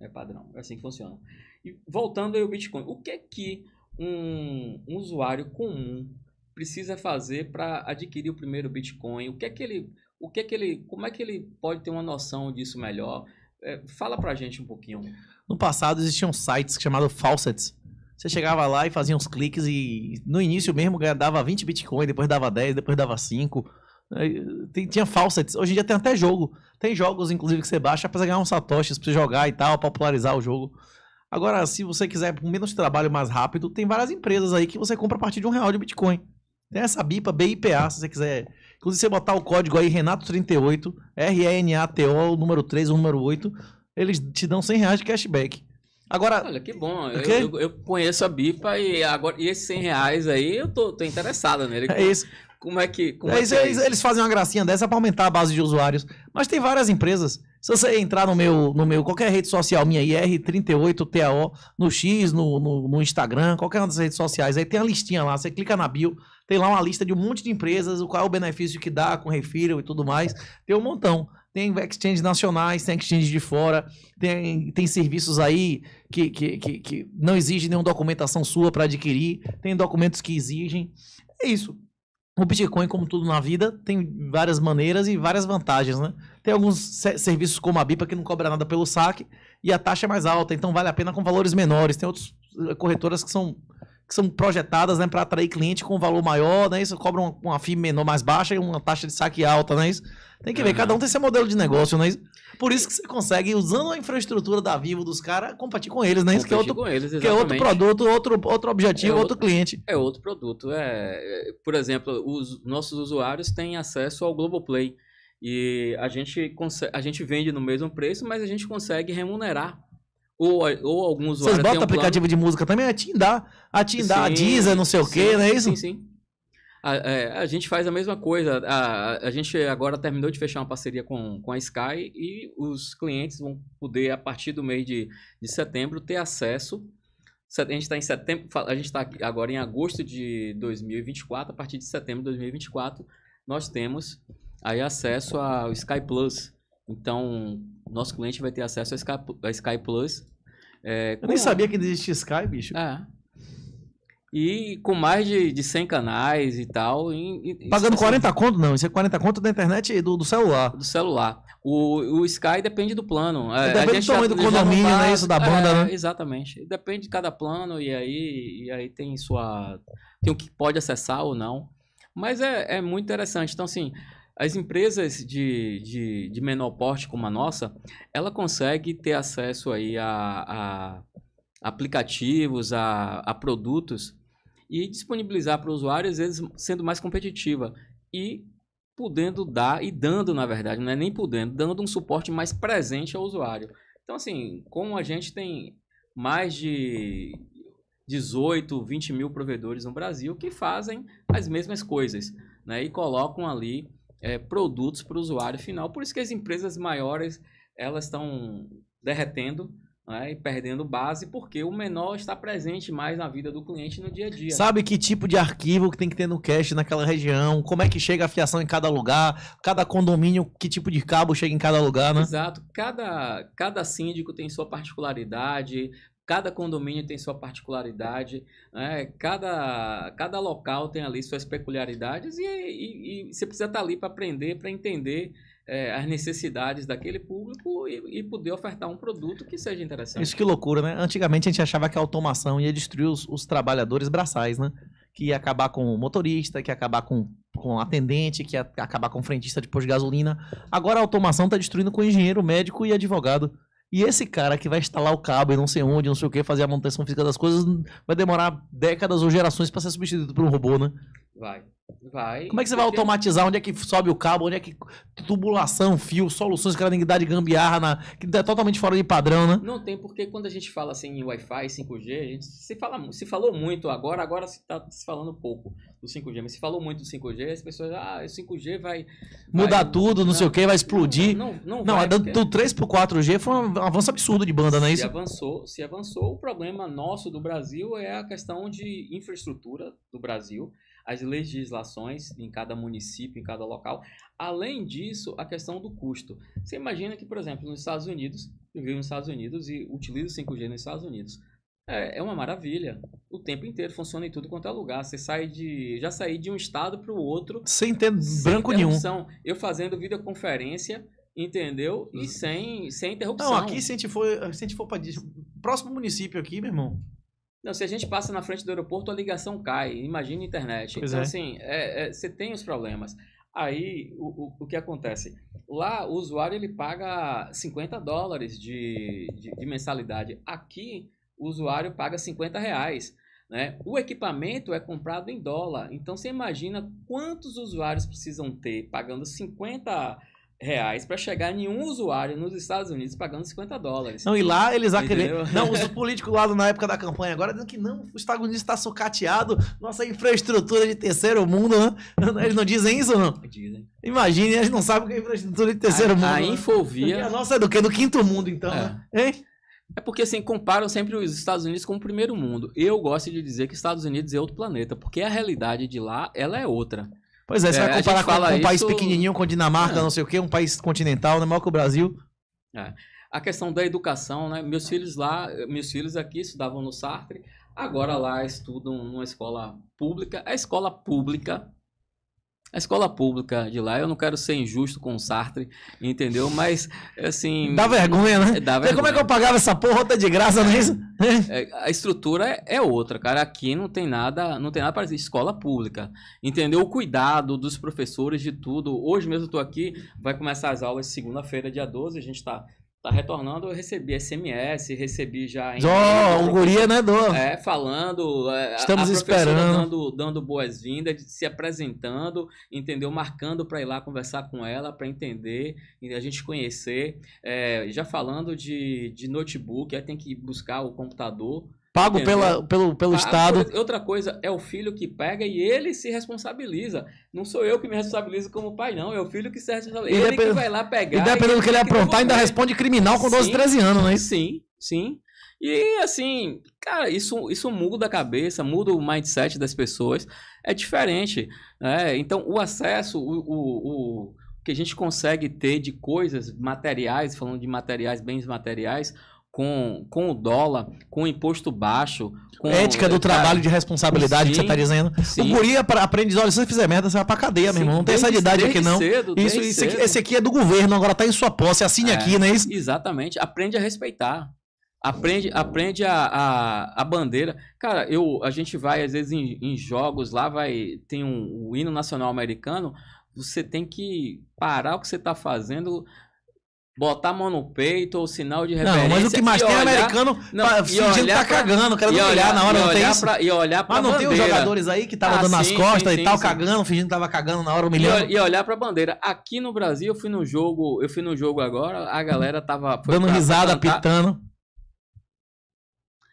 É padrão, é assim que funciona. E voltando aí ao Bitcoin, o que é que um, um usuário comum precisa fazer para adquirir o primeiro Bitcoin? O que é que ele, o que é que ele, como é que ele pode ter uma noção disso melhor? É, fala pra gente um pouquinho. No passado existiam sites chamados faucets. Você chegava lá e fazia uns cliques e no início mesmo dava 20 Bitcoin, depois dava 10, depois dava 5. Tinha falsa. Hoje em dia tem até jogo. Tem jogos, inclusive, que você baixa pra você ganhar uns satoshis pra você jogar e tal, popularizar o jogo. Agora, se você quiser com menos trabalho mais rápido, tem várias empresas aí que você compra a partir de um real de Bitcoin. Tem essa BIPA, BIPA, se você quiser. Inclusive, você botar o código aí, Renato38, R-E-N-A-T-O, número 3, o número 8, eles te dão 100 reais de cashback. Agora. Olha, que bom. Eu, eu, eu, conheço a BIPA e, agora, e esses 100 reais aí eu tô, tô interessado nele. É isso. Como é que. Como eles, é que é eles, fazem uma gracinha dessa para aumentar a base de usuários. Mas tem várias empresas. Se você entrar no meu, no meu qualquer rede social minha, IR38TAO, no X, no, no, no, Instagram, qualquer uma das redes sociais, aí tem a listinha lá, você clica na bio, tem lá uma lista de um monte de empresas, qual é o benefício que dá com referral e tudo mais, tem um montão. Tem exchanges nacionais, tem exchanges de fora, tem, tem serviços aí que, que, que, que não exigem nenhuma documentação sua para adquirir, tem documentos que exigem. É isso. O Bitcoin, como tudo na vida, tem várias maneiras e várias vantagens, né? Tem alguns serviços como a BIPA que não cobra nada pelo saque e a taxa é mais alta, então vale a pena com valores menores. Tem outras eh, corretoras que são que são projetadas né, para atrair cliente com valor maior, né? Isso cobra uma, uma FII menor mais baixa e uma taxa de saque alta, né? Isso. Tem que ver, uhum. cada um uhum. tem seu modelo de negócio, né? Por isso que você consegue, usando a infraestrutura da Vivo dos caras, competir com eles, né? Isso que é outro, eles, que é outro produto, outro, outro objetivo, é outro, outro, cliente. É outro produto. É, é, por exemplo, os nossos usuários têm acesso ao Globoplay. E a gente, a gente vende no mesmo preço, mas a gente consegue remunerar ou, ou alguns Vocês botam um aplicativo plano... de música também? A Tim dá. A Tim dá, a Deezer, não sei sim, o quê, não é isso? Sim, sim. A, é, a, gente faz a mesma coisa. A, a gente agora terminou de fechar uma parceria com, com a Sky e os clientes vão poder, a partir do mês de, de setembro, ter acesso. A gente está em setembro, a gente está agora em agosto de 2024, a partir de setembro de 2024, nós temos aí acesso ao Sky Plus. Então, nosso cliente vai ter acesso a Sky, a Sky Plus. É, Eu nem a... sabia que existia Sky, bicho. É. E com mais de, de 100 canais e tal. E, e, Pagando 40 assim, conto, não. Isso é 40 conto da internet e do, do celular. Do celular. O, o Sky depende do plano. É, depende do tamanho já, do condomínio, não né? Isso da banda, é, né? Exatamente. Depende de cada plano e aí, e aí tem sua. Tem o que pode acessar ou não. Mas é, é muito interessante. Então, assim, as empresas de, de, de menor porte como a nossa, ela consegue ter acesso aí a, a aplicativos, a, a produtos e disponibilizar para o usuário, às vezes sendo mais competitiva e podendo dar e dando, na verdade, não é nem podendo, dando um suporte mais presente ao usuário. Então, assim, como a gente tem mais de 18, 20 mil provedores no Brasil que fazem as mesmas coisas né, e colocam ali é, produtos para o usuário final. Por isso que as empresas maiores elas estão derretendo né, e perdendo base, porque o menor está presente mais na vida do cliente no dia a dia. Sabe que tipo de arquivo que tem que ter no cache naquela região? Como é que chega a fiação em cada lugar? Cada condomínio, que tipo de cabo chega em cada lugar, né? Exato. Cada, cada síndico tem sua particularidade, Cada condomínio tem sua particularidade, né? cada, cada local tem ali suas peculiaridades e, e, e você precisa estar tá ali para aprender, para entender é, as necessidades daquele público e, e, poder ofertar um produto que seja interessante. Isso que loucura, né? Antigamente a gente achava que a automação ia destruir os, os trabalhadores braçais, né? que ia acabar com o motorista, que ia acabar com, com atendente, que ia acabar com frentista de posto de gasolina. Agora a automação está destruindo com engenheiro, médico e advogado. E esse cara que vai instalar o cabo e não sei onde, não sei o que, fazer a manutenção física das coisas, vai demorar décadas ou gerações para ser substituído por um robô, né? Vai. Vai. Como é que você vai automatizar? Onde é que sobe o cabo? Onde é que tubulação, fio, soluções que ela tem que dar de gambiarra, na... que é totalmente fora de padrão, né? Não tem, porque quando a gente fala assim em Wi-Fi, 5G, a gente se, fala, se falou muito agora, agora se está se falando pouco do 5G, mas se falou muito do 5G, as pessoas, ah, o 5G vai... Mudar vai, tudo, não, não, sei o que, vai explodir. Não, não, não, não vai, do, do 3 para 4G foi um avanço absurdo de banda, não é isso? Se avançou, se avançou, o problema nosso do Brasil é a questão de infraestrutura do Brasil, as legislações em cada município, em cada local. Além disso, a questão do custo. Você imagina que, por exemplo, nos Estados Unidos, eu vivo nos Estados Unidos e utilizo 5G nos Estados Unidos. É, é uma maravilha. O tempo inteiro funciona em tudo quanto é lugar. Você sai de. Já saí de um estado para o outro. Sem ter branco nenhum. Eu fazendo videoconferência Entendeu? E hum. sem, sem interrupção. Não, aqui se a gente for, se a gente for para próximo município aqui, meu irmão, não, se a gente passa na frente do aeroporto, a ligação cai. Imagina a internet. Pois então, é. assim, é, é, você tem os problemas. Aí, o, o, o, que acontece? Lá, o usuário ele paga 50 dólares de, de, de mensalidade. Aqui, o usuário paga 50 reais. Né? O equipamento é comprado em dólar. Então, você imagina quantos usuários precisam ter pagando 50 reais para chegar nenhum usuário nos Estados Unidos pagando 50 dólares. Não, e lá eles acreditam. Não, os políticos lá na época da campanha agora dizendo que não, os Estados Unidos está sucateado, nossa infraestrutura de terceiro mundo, né? Eles não dizem isso, não? Né? Dizem. Imagine, eles não sabem o que é infraestrutura de terceiro a, mundo. A né? infovia. A nossa é do que? Do quinto mundo, então, é. né? Hein? É porque assim, comparam sempre os Estados Unidos com o primeiro mundo. Eu gosto de dizer que Estados Unidos é outro planeta, porque a realidade de lá, ela é outra. Pois é, você é, vai comparar com, com um país pequenininho, com Dinamarca, é. não sei o quê, um país continental, não é maior que o Brasil. É. A questão da educação, né? Meus filhos lá, meus filhos aqui estudavam no Sartre, agora lá estudam numa escola pública. A escola pública a escola pública de lá, eu não quero ser injusto com o Sartre, entendeu? Mas, assim. Dá vergonha, né? É, dá vergonha. Como é que eu pagava essa porra tá de graça, não é isso? É, a estrutura é, é outra, cara. Aqui não tem nada, não tem nada para dizer. Escola pública, entendeu? O cuidado dos professores de tudo. Hoje mesmo eu tô aqui, vai começar as aulas segunda-feira, dia 12. A gente tá tá retornando, eu recebi SMS, recebi já... Em... Oh, o guri é dor. É, falando... É, Estamos a, a esperando. Dando, dando boas-vindas, se apresentando, entendeu? Marcando para ir lá conversar com ela, para entender, a gente conhecer. É, já falando de, de notebook, aí tem que buscar o computador pago pela, pelo, pelo ah, Estado. Outra coisa é o filho que pega e ele se responsabiliza. Não sou eu que me responsabilizo como pai, não. É o filho que se responsabiliza. Ele, que vai lá pegar. E dependendo do que ele aprontar, ainda responde criminal com 12, 13 anos, né? Sim, sim. E assim, cara, isso, isso muda a cabeça, muda o mindset das pessoas. É diferente. Né? Então, o acesso, o, o, o que a gente consegue ter de coisas materiais, falando de materiais, bens materiais, com, com o dólar, com o imposto baixo. Com, Ética do é, trabalho de responsabilidade sim, que você está dizendo. Sim. O guri aprende, olha, se você fizer merda, você vai para cadeia, sim, meu irmão. Não tem essa idade aqui, não. Cedo, isso, isso aqui, esse aqui é do governo, agora tá em sua posse, assine é, aqui, não é isso? Exatamente. Aprende a respeitar. Aprende, aprende a, a, a, bandeira. Cara, eu, a gente vai, às vezes, em, em jogos lá, vai tem um, o hino nacional americano. Você tem que parar o que você está fazendo, botar a mão no peito ou sinal de reverência. Não, mas o que mais tem é olhar, americano não, pra, fingindo que tá pra, cagando, o olhar, olhar na hora, não tem isso. e olhar pra mas não bandeira. tem os jogadores aí que estavam ah, dando sim, as costas sim, e tal, sim, cagando, fingindo que tava cagando na hora, humilhando. E, e olhar pra bandeira. Aqui no Brasil, eu fui no jogo, eu fui no jogo agora, a galera tava... Dando pra, risada, pitando.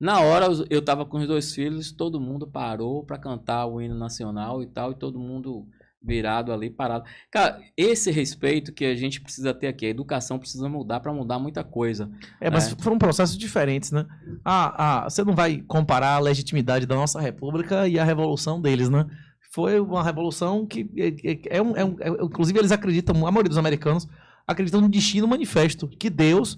Na hora, eu tava com os dois filhos, todo mundo parou pra cantar o hino nacional e tal, e todo mundo virado ali, parado. Cara, esse respeito que a gente precisa ter aqui, a educação precisa mudar para mudar muita coisa. É, mas né? foram processos diferentes, né? Ah, ah, você não vai comparar a legitimidade da nossa república e a revolução deles, né? Foi uma revolução que é, é, é um, é um, é, inclusive eles acreditam, a maioria dos americanos acreditam no destino manifesto, que Deus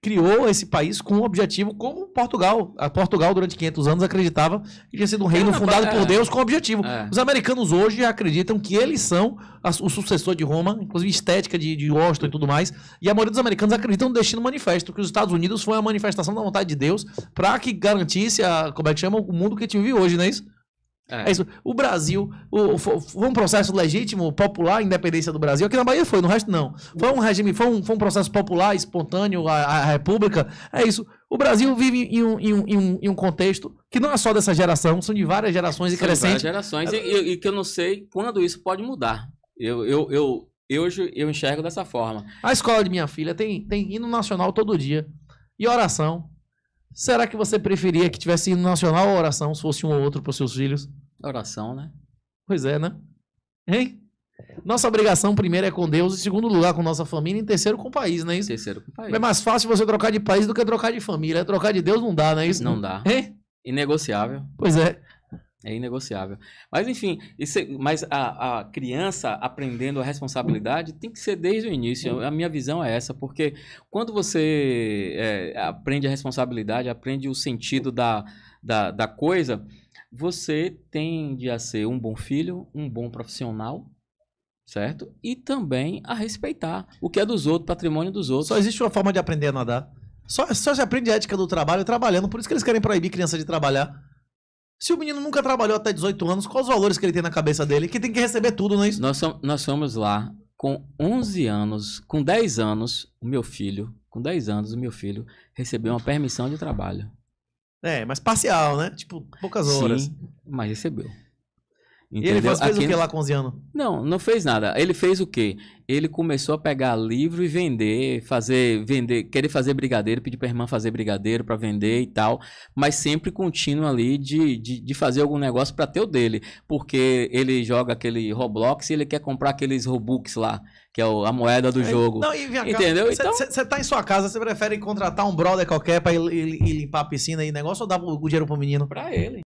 criou esse país com um objetivo como Portugal. A Portugal, durante 500 anos, acreditava que tinha sido um reino fundado é. por Deus com um objetivo. É. Os americanos hoje acreditam que eles são o sucessor de Roma, inclusive estética de, de Washington e tudo mais. E a maioria dos americanos acreditam no destino manifesto, que os Estados Unidos foi a manifestação da vontade de Deus para que garantisse, a, como é que chama, o mundo que a gente vive hoje, não é isso? É. é. isso. O Brasil, o, o, foi um processo legítimo, popular, independência do Brasil. Aqui na Bahia foi, no resto não. Foi um regime, foi um, foi um processo popular, espontâneo, a, a República. É isso. O Brasil vive em um, em, um, em, um, em um, contexto que não é só dessa geração, são de várias gerações e são Várias gerações, e, e, que eu não sei quando isso pode mudar. Eu, eu, eu, eu enxergo dessa forma. A escola de minha filha tem, tem hino nacional todo dia. E oração. Será que você preferia que tivesse hino nacional ou oração, se fosse um ou outro para os seus filhos? Oração, né? Pois é, né? Hein? Nossa obrigação, primeiro, é com Deus, em segundo lugar, com nossa família, em terceiro, com o país, não é isso? Terceiro, com o país. É mais fácil você trocar de país do que trocar de família. Trocar de Deus não dá, não é isso? Não dá. Hein? Inegociável. Pois é. É inegociável. Mas, enfim, isso, mas a, a, criança aprendendo a responsabilidade tem que ser desde o início. A minha visão é essa, porque quando você é, aprende a responsabilidade, aprende o sentido da, da, da coisa, você tende a ser um bom filho, um bom profissional, certo? E também a respeitar o que é dos outros, patrimônio dos outros. Só existe uma forma de aprender a nadar. Só, só se aprende a ética do trabalho trabalhando. Por isso que eles querem proibir criança de trabalhar. Se o menino nunca trabalhou até 18 anos, quais os valores que ele tem na cabeça dele? Que tem que receber tudo, não é isso? Nós, som, nós fomos lá com 11 anos, com 10 anos, o meu filho, com 10 anos, o meu filho recebeu uma permissão de trabalho. É, mas parcial, né? Tipo, poucas horas. Sim, mas recebeu. Entendeu? E ele fez, fez Aqui... o que lá com 11 anos? Não, não fez nada. Ele fez o quê? Ele começou a pegar livro e vender, fazer, vender, querer fazer brigadeiro, pedir pra irmã fazer brigadeiro para vender e tal, mas sempre contínuo ali de, de, de fazer algum negócio para ter o dele, porque ele joga aquele Roblox e ele quer comprar aqueles Robux lá, que é a moeda do é, jogo. Não, e Entendeu? Você então... tá em sua casa, você prefere contratar um brother qualquer pra ir, ir, ir limpar a piscina e negócio ou dar o dinheiro pro menino? Pra ele.